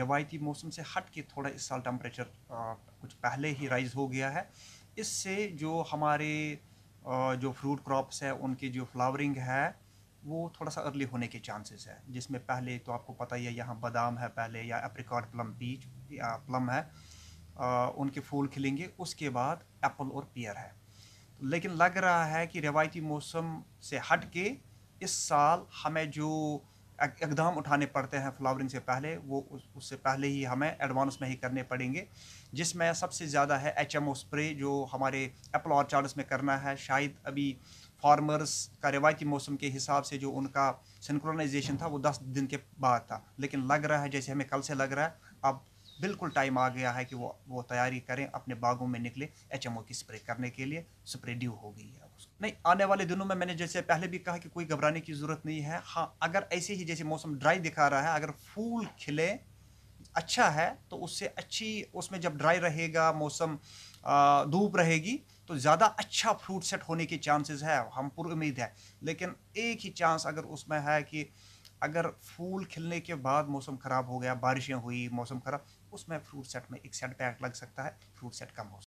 रवायती मौसम से हट के थोड़ा इस साल टम्परेचर कुछ पहले ही राइज़ हो गया है इससे जो हमारे जो फ्रूट क्रॉप्स है उनकी जो फ्लावरिंग है वो थोड़ा सा अर्ली होने के चांसेस है जिसमें पहले तो आपको पता ही है यहाँ बादाम है पहले या एप्रिकॉट प्लम बीच या प्लम है आ, उनके फूल खिलेंगे उसके बाद एप्पल और पियर है लेकिन लग रहा है कि रिवायती मौसम से हट के इस साल हमें जो इकदाम उठाने पड़ते हैं फ्लावरिंग से पहले वो उस, उससे पहले ही हमें एडवांस में ही करने पड़ेंगे जिसमें सबसे ज़्यादा है एच एम ओ स्प्रे जो हमारे एप्पल ऑर्चार्ड्स में करना है शायद अभी फार्मर्स का रिवायती मौसम के हिसाब से जो उनका सिंक्रोनाइजेशन था वो दस दिन के बाद था लेकिन लग रहा है जैसे हमें कल से लग रहा है अब बिल्कुल टाइम आ गया है कि वो वो तैयारी करें अपने बागों में निकले एच की स्प्रे करने के लिए स्प्रे ड्यू हो गई है नहीं आने वाले दिनों में मैंने जैसे पहले भी कहा कि कोई घबराने की ज़रूरत नहीं है हाँ अगर ऐसे ही जैसे मौसम ड्राई दिखा रहा है अगर फूल खिले अच्छा है तो उससे अच्छी उसमें जब ड्राई रहेगा मौसम धूप रहेगी तो ज़्यादा अच्छा फ्रूट सेट होने के चांसेस है हम पुर उम्मीद है लेकिन एक ही चांस अगर उसमें है कि अगर फूल खिलने के बाद मौसम ख़राब हो गया बारिशें हुई मौसम ख़राब उसमें फ्रूट सेट में एक पैक लग सकता है फ्रूट सेट कम हो सकता है